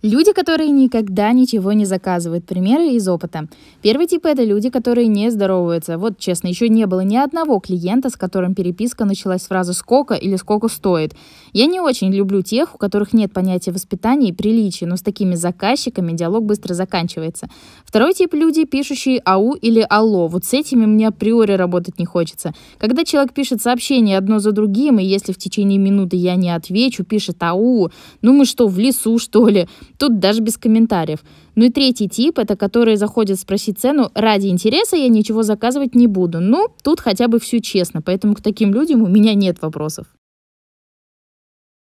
Люди, которые никогда ничего не заказывают. Примеры из опыта. Первый тип – это люди, которые не здороваются. Вот, честно, еще не было ни одного клиента, с которым переписка началась с фразы «сколько» или «сколько стоит». Я не очень люблю тех, у которых нет понятия воспитания и приличия, но с такими заказчиками диалог быстро заканчивается. Второй тип – люди, пишущие «ау» или «алло». Вот с этими мне априори работать не хочется. Когда человек пишет сообщения одно за другим, и если в течение минуты я не отвечу, пишет «ау», ну мы что, в лесу, что ли? Тут даже без комментариев. Ну и третий тип, это которые заходят спросить цену ради интереса, я ничего заказывать не буду. Ну, тут хотя бы все честно, поэтому к таким людям у меня нет вопросов.